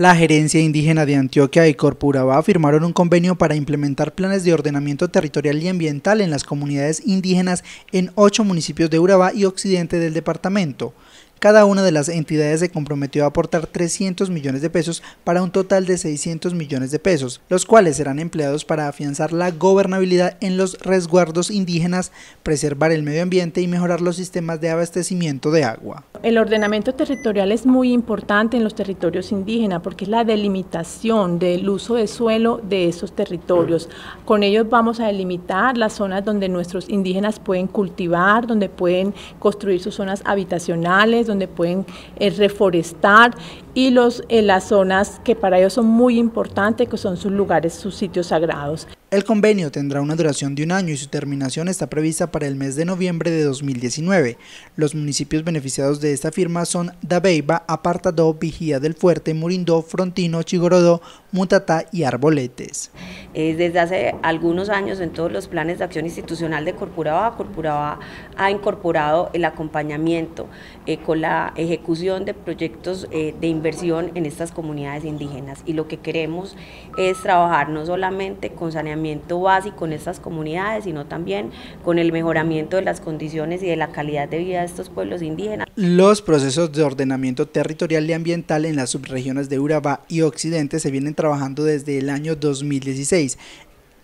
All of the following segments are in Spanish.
La gerencia indígena de Antioquia y Urabá firmaron un convenio para implementar planes de ordenamiento territorial y ambiental en las comunidades indígenas en ocho municipios de Urabá y occidente del departamento. Cada una de las entidades se comprometió a aportar 300 millones de pesos para un total de 600 millones de pesos, los cuales serán empleados para afianzar la gobernabilidad en los resguardos indígenas, preservar el medio ambiente y mejorar los sistemas de abastecimiento de agua. El ordenamiento territorial es muy importante en los territorios indígenas porque es la delimitación del uso de suelo de esos territorios. Con ellos vamos a delimitar las zonas donde nuestros indígenas pueden cultivar, donde pueden construir sus zonas habitacionales, donde pueden eh, reforestar y los, eh, las zonas que para ellos son muy importantes, que son sus lugares, sus sitios sagrados. El convenio tendrá una duración de un año y su terminación está prevista para el mes de noviembre de 2019. Los municipios beneficiados de esta firma son Dabeiba, Apartado, Vigía del Fuerte, Murindó, Frontino, Chigorodó, Mutatá y Arboletes. Eh, desde hace algunos años en todos los planes de acción institucional de Corpuraba, Corporaba ha incorporado el acompañamiento eh, con la ejecución de proyectos eh, de inversión en estas comunidades indígenas y lo que queremos es trabajar no solamente con saneamiento, básico en estas comunidades, sino también con el mejoramiento de las condiciones y de la calidad de vida de estos pueblos indígenas. Los procesos de ordenamiento territorial y ambiental en las subregiones de Urabá y Occidente se vienen trabajando desde el año 2016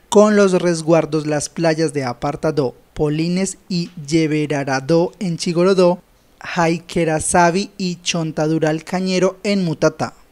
con los resguardos las playas de Apartadó, Polines y Yeverarado en Chigorodó, Jaiquerazavi y Chontadural Cañero en Mutatá.